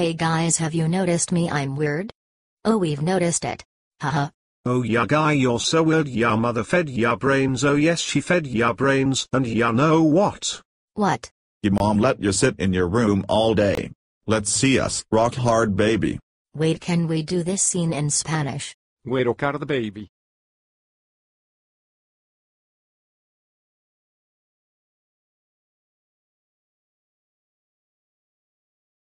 Hey guys have you noticed me I'm weird? Oh we've noticed it. Haha. oh ya guy you're so weird ya mother fed ya brains oh yes she fed ya brains and ya know what? What? Your mom let you sit in your room all day. Let's see us rock hard baby. Wait can we do this scene in Spanish? Wait, a the baby.